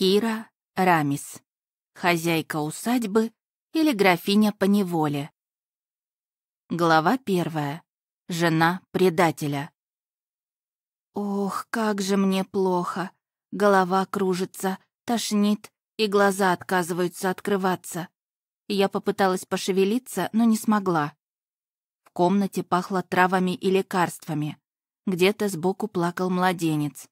Кира Рамис. Хозяйка усадьбы или графиня по неволе. Глава первая. Жена предателя. Ох, как же мне плохо. Голова кружится, тошнит, и глаза отказываются открываться. Я попыталась пошевелиться, но не смогла. В комнате пахло травами и лекарствами. Где-то сбоку плакал младенец.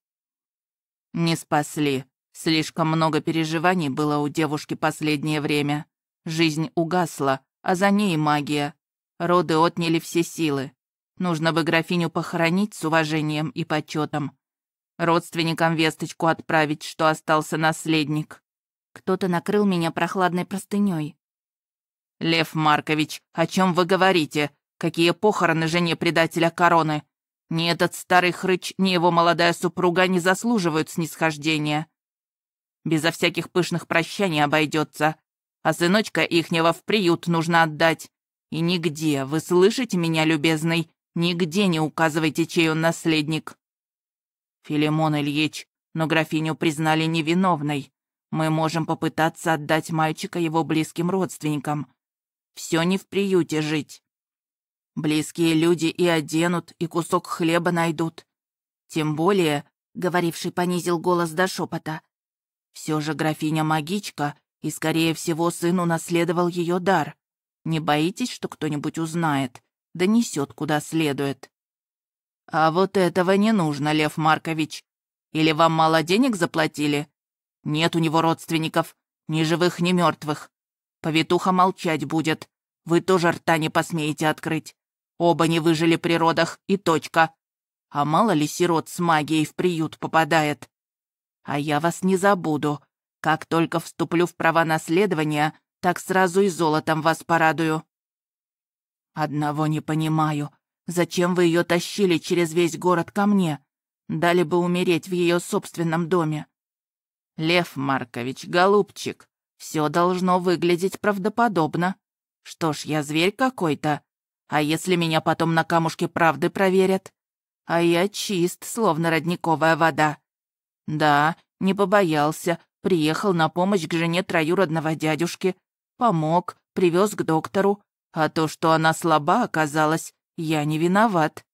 «Не спасли», Слишком много переживаний было у девушки последнее время. Жизнь угасла, а за ней магия. Роды отняли все силы. Нужно бы графиню похоронить с уважением и почетом. Родственникам весточку отправить, что остался наследник. Кто-то накрыл меня прохладной простыней. «Лев Маркович, о чем вы говорите? Какие похороны жене предателя короны? Ни этот старый хрыч, ни его молодая супруга не заслуживают снисхождения. Безо всяких пышных прощаний обойдется. А сыночка ихнего в приют нужно отдать. И нигде, вы слышите меня, любезный, нигде не указывайте, чей он наследник. Филимон Ильич, но графиню признали невиновной. Мы можем попытаться отдать мальчика его близким родственникам. Все не в приюте жить. Близкие люди и оденут, и кусок хлеба найдут. Тем более, — говоривший понизил голос до шепота, все же графиня магичка, и, скорее всего, сын унаследовал ее дар. Не боитесь, что кто-нибудь узнает? Донесет, куда следует. А вот этого не нужно, Лев Маркович. Или вам мало денег заплатили? Нет у него родственников, ни живых, ни мертвых. Повитуха молчать будет. Вы тоже рта не посмеете открыть. Оба не выжили при родах, и точка. А мало ли сирот с магией в приют попадает. А я вас не забуду. Как только вступлю в права наследования, так сразу и золотом вас порадую». «Одного не понимаю. Зачем вы ее тащили через весь город ко мне? Дали бы умереть в ее собственном доме». «Лев Маркович, голубчик, все должно выглядеть правдоподобно. Что ж, я зверь какой-то. А если меня потом на камушке правды проверят? А я чист, словно родниковая вода. Да, не побоялся, приехал на помощь к жене троюродного дядюшки, помог, привез к доктору, а то, что она слаба оказалась, я не виноват.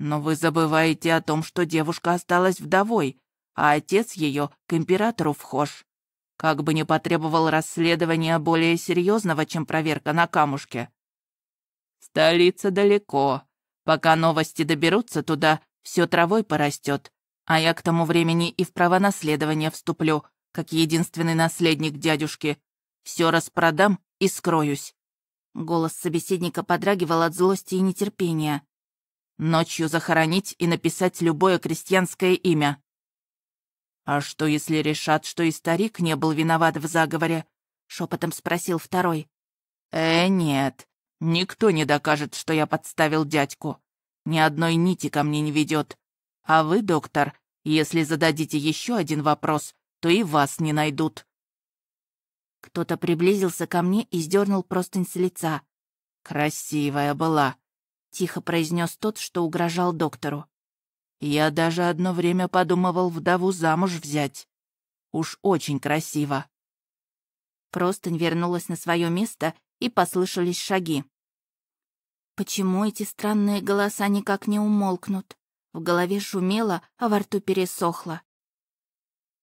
Но вы забываете о том, что девушка осталась вдовой, а отец ее к императору вхож. Как бы не потребовал расследования более серьезного, чем проверка на камушке. Столица далеко. Пока новости доберутся туда, все травой порастет. А я к тому времени и в права наследования вступлю, как единственный наследник дядюшки. Все распродам и скроюсь». Голос собеседника подрагивал от злости и нетерпения. «Ночью захоронить и написать любое крестьянское имя». «А что, если решат, что и старик не был виноват в заговоре?» — шепотом спросил второй. «Э, нет. Никто не докажет, что я подставил дядьку. Ни одной нити ко мне не ведет. А вы, доктор, если зададите еще один вопрос, то и вас не найдут». Кто-то приблизился ко мне и сдернул простынь с лица. «Красивая была», — тихо произнес тот, что угрожал доктору. «Я даже одно время подумывал вдову замуж взять. Уж очень красиво». Простынь вернулась на свое место, и послышались шаги. «Почему эти странные голоса никак не умолкнут?» В голове шумело, а во рту пересохло.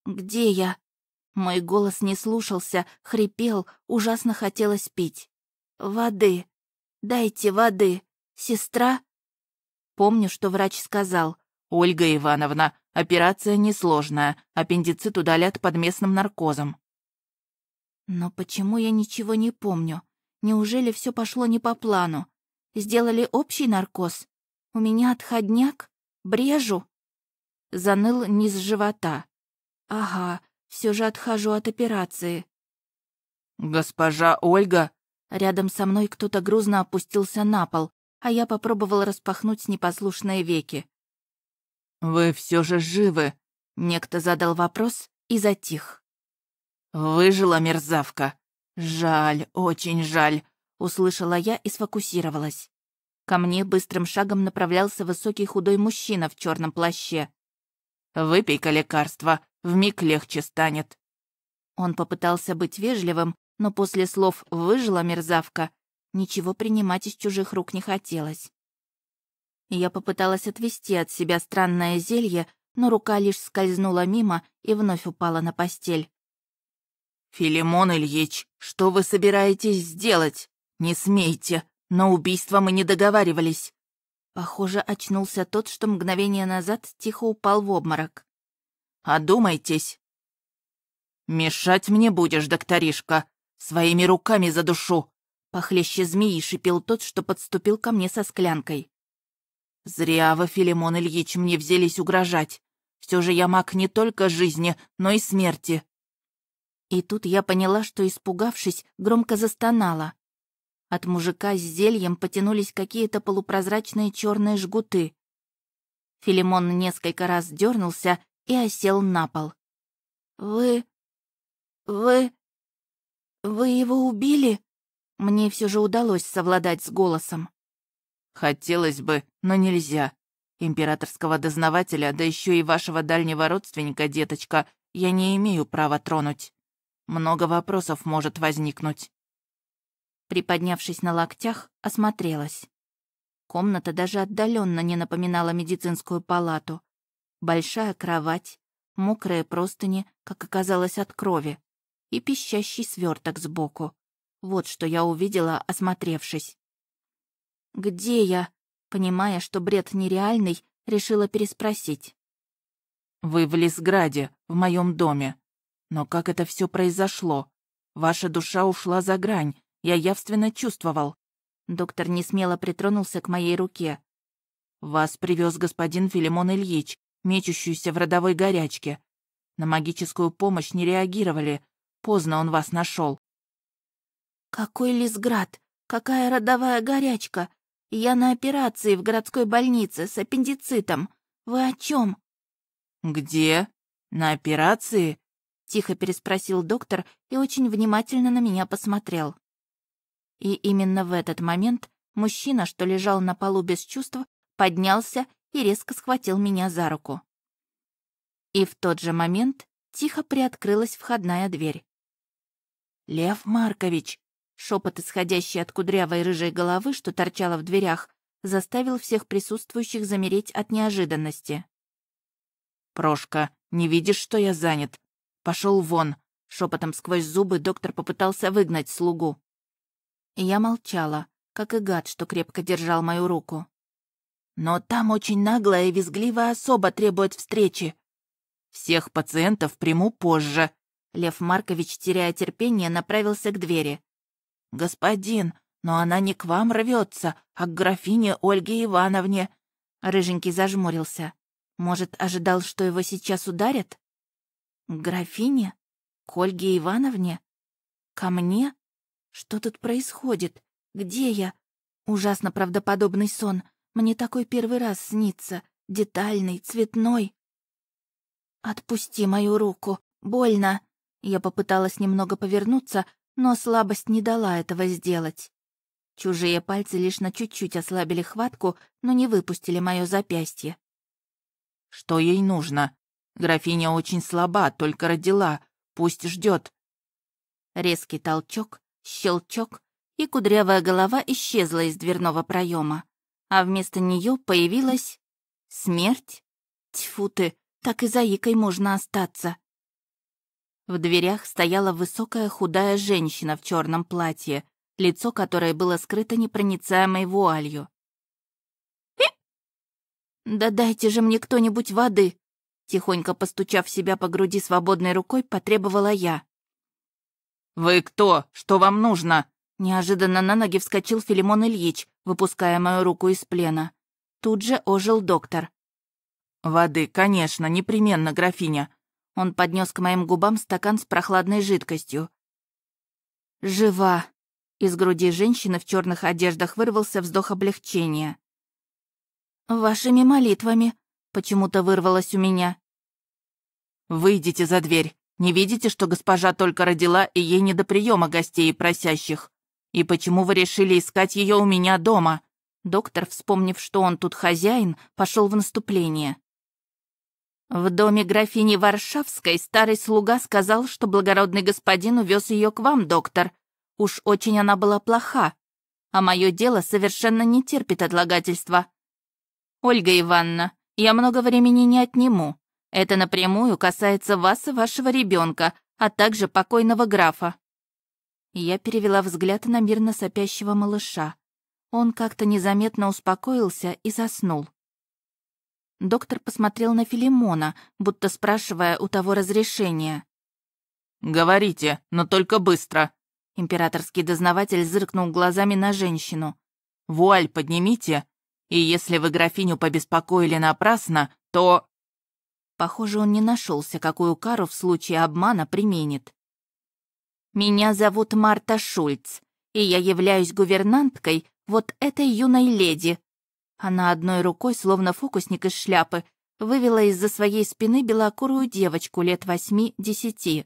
«Где я?» Мой голос не слушался, хрипел, ужасно хотелось пить. «Воды! Дайте воды! Сестра!» Помню, что врач сказал. «Ольга Ивановна, операция несложная, аппендицит удалят под местным наркозом». Но почему я ничего не помню? Неужели все пошло не по плану? Сделали общий наркоз? У меня отходняк? Брежу?» Заныл низ живота. «Ага, все же отхожу от операции». «Госпожа Ольга!» Рядом со мной кто-то грузно опустился на пол, а я попробовал распахнуть непослушные веки. «Вы все же живы?» Некто задал вопрос и затих. «Выжила мерзавка. Жаль, очень жаль», — услышала я и сфокусировалась. Ко мне быстрым шагом направлялся высокий худой мужчина в черном плаще. «Выпей-ка лекарство, вмиг легче станет». Он попытался быть вежливым, но после слов «выжила мерзавка» ничего принимать из чужих рук не хотелось. Я попыталась отвести от себя странное зелье, но рука лишь скользнула мимо и вновь упала на постель. «Филимон Ильич, что вы собираетесь сделать? Не смейте! Но убийство мы не договаривались». Похоже, очнулся тот, что мгновение назад тихо упал в обморок. «Одумайтесь!» «Мешать мне будешь, докторишка! Своими руками задушу!» Похлеще змеи шипел тот, что подступил ко мне со склянкой. «Зря вы, Филимон Ильич, мне взялись угрожать. Все же я маг не только жизни, но и смерти». И тут я поняла, что, испугавшись, громко застонала. От мужика с зельем потянулись какие-то полупрозрачные черные жгуты. Филимон несколько раз дернулся и осел на пол. «Вы... вы... вы его убили?» Мне все же удалось совладать с голосом. «Хотелось бы, но нельзя. Императорского дознавателя, да еще и вашего дальнего родственника, деточка, я не имею права тронуть. Много вопросов может возникнуть». Приподнявшись на локтях, осмотрелась. Комната даже отдаленно не напоминала медицинскую палату. Большая кровать, мокрые простыни, как оказалось, от крови, и пищащий сверток сбоку. Вот что я увидела, осмотревшись. «Где я?» Понимая, что бред нереальный, решила переспросить. «Вы в Лесграде, в моем доме. Но как это все произошло? Ваша душа ушла за грань, я явственно чувствовал. Доктор не смело притронулся к моей руке. «Вас привез господин Филимон Ильич, мечущийся в родовой горячке. На магическую помощь не реагировали. Поздно он вас нашел. «Какой лесград? Какая родовая горячка? Я на операции в городской больнице с аппендицитом. Вы о чем? «Где? На операции?» — тихо переспросил доктор и очень внимательно на меня посмотрел. И именно в этот момент мужчина, что лежал на полу без чувств, поднялся и резко схватил меня за руку. И в тот же момент тихо приоткрылась входная дверь. «Лев Маркович!» — шепот, исходящий от кудрявой рыжей головы, что торчала в дверях, заставил всех присутствующих замереть от неожиданности. «Прошка, не видишь, что я занят? Пошел вон!» Шепотом сквозь зубы доктор попытался выгнать слугу. Я молчала, как и гад, что крепко держал мою руку. «Но там очень наглая и визгливая особа требует встречи. Всех пациентов приму позже». Лев Маркович, теряя терпение, направился к двери. «Господин, но она не к вам рвется, а к графине Ольге Ивановне». Рыженький зажмурился. Может, ожидал, что его сейчас ударят? К графине? К Ольге Ивановне? Ко мне? Что тут происходит? Где я? Ужасно правдоподобный сон. Мне такой первый раз снится. Детальный, цветной. «Отпусти мою руку. Больно». Я попыталась немного повернуться, но слабость не дала этого сделать. Чужие пальцы лишь на чуть-чуть ослабили хватку, но не выпустили мое запястье. «Что ей нужно? Графиня очень слаба, только родила. Пусть ждет. Резкий толчок, Щелчок, и кудрявая голова исчезла из дверного проема, а вместо нее появилась... Смерть? Тьфу ты, так и заикой можно остаться. В дверях стояла высокая худая женщина в черном платье, лицо которой было скрыто непроницаемой вуалью. «Э!» «Да дайте же мне кто-нибудь воды!» Тихонько постучав себя по груди свободной рукой, потребовала я. «Вы кто? Что вам нужно?» Неожиданно на ноги вскочил Филимон Ильич, выпуская мою руку из плена. Тут же ожил доктор. «Воды, конечно, непременно, графиня». Он поднес к моим губам стакан с прохладной жидкостью. «Жива!» Из груди женщины в черных одеждах вырвался вздох облегчения. «Вашими молитвами», — почему-то вырвалось у меня. «Выйдите за дверь», не видите, что госпожа только родила, и ей не до приема гостей и просящих? И почему вы решили искать ее у меня дома?» Доктор, вспомнив, что он тут хозяин, пошел в наступление. В доме графини Варшавской старый слуга сказал, что благородный господин увез ее к вам, доктор. Уж очень она была плоха, а мое дело совершенно не терпит отлагательства. Ольга Ивановна, я много времени не отниму. Это напрямую касается вас и вашего ребенка, а также покойного графа». Я перевела взгляд на мирно сопящего малыша. Он как-то незаметно успокоился и заснул. Доктор посмотрел на Филимона, будто спрашивая у того разрешения. «Говорите, но только быстро!» Императорский дознаватель зыркнул глазами на женщину. «Вуаль поднимите, и если вы графиню побеспокоили напрасно, то...» Похоже, он не нашелся, какую кару в случае обмана применит. «Меня зовут Марта Шульц, и я являюсь гувернанткой вот этой юной леди». Она одной рукой, словно фокусник из шляпы, вывела из-за своей спины белокурую девочку лет восьми-десяти.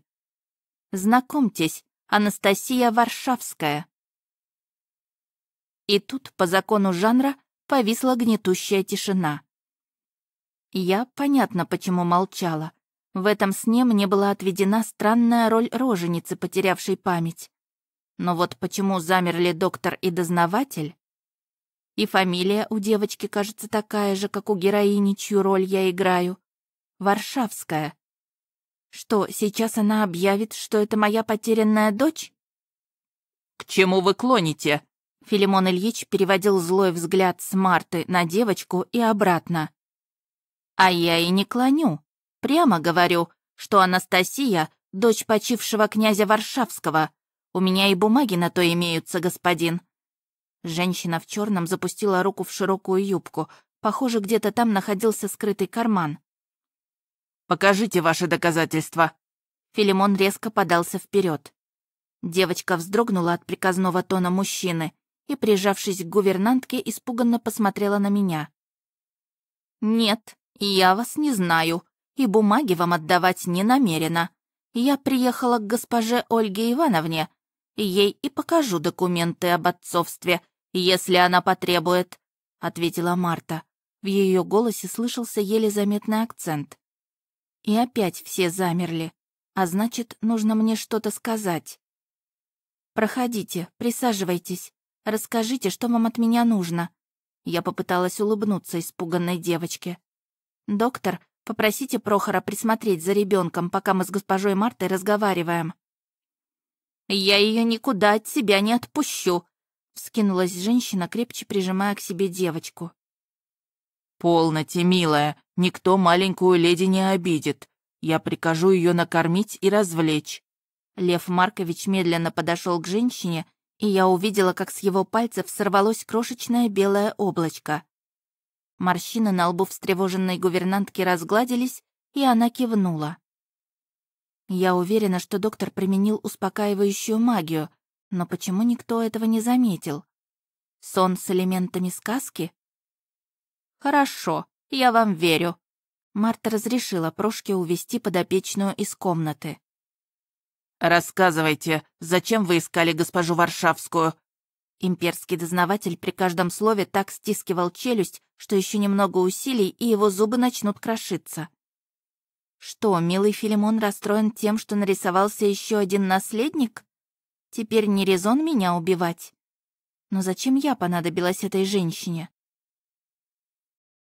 «Знакомьтесь, Анастасия Варшавская». И тут, по закону жанра, повисла гнетущая тишина. Я, понятно, почему молчала. В этом сне мне была отведена странная роль роженицы, потерявшей память. Но вот почему замерли доктор и дознаватель? И фамилия у девочки, кажется, такая же, как у героини, чью роль я играю. Варшавская. Что, сейчас она объявит, что это моя потерянная дочь? «К чему вы клоните?» Филимон Ильич переводил злой взгляд с Марты на девочку и обратно. А я и не клоню. Прямо говорю, что Анастасия — дочь почившего князя Варшавского. У меня и бумаги на то имеются, господин». Женщина в черном запустила руку в широкую юбку. Похоже, где-то там находился скрытый карман. «Покажите ваши доказательства». Филимон резко подался вперед. Девочка вздрогнула от приказного тона мужчины и, прижавшись к гувернантке, испуганно посмотрела на меня. «Нет», я вас не знаю, и бумаги вам отдавать не намерена. Я приехала к госпоже Ольге Ивановне. Ей и покажу документы об отцовстве, если она потребует», — ответила Марта. В ее голосе слышался еле заметный акцент. И опять все замерли. А значит, нужно мне что-то сказать. «Проходите, присаживайтесь. Расскажите, что вам от меня нужно». Я попыталась улыбнуться испуганной девочке. «Доктор, попросите Прохора присмотреть за ребенком, пока мы с госпожой Мартой разговариваем». «Я ее никуда от себя не отпущу», — вскинулась женщина, крепче прижимая к себе девочку. «Полноте, милая, никто маленькую леди не обидит. Я прикажу ее накормить и развлечь». Лев Маркович медленно подошел к женщине, и я увидела, как с его пальцев сорвалось крошечное белое облачко. Морщины на лбу встревоженной гувернантки разгладились, и она кивнула. Я уверена, что доктор применил успокаивающую магию, но почему никто этого не заметил? Сон с элементами сказки? Хорошо, я вам верю. Марта разрешила Прошке увести подопечную из комнаты. «Рассказывайте, зачем вы искали госпожу Варшавскую?» Имперский дознаватель при каждом слове так стискивал челюсть, что еще немного усилий, и его зубы начнут крошиться. Что, милый Филимон расстроен тем, что нарисовался еще один наследник? Теперь не резон меня убивать. Но зачем я понадобилась этой женщине?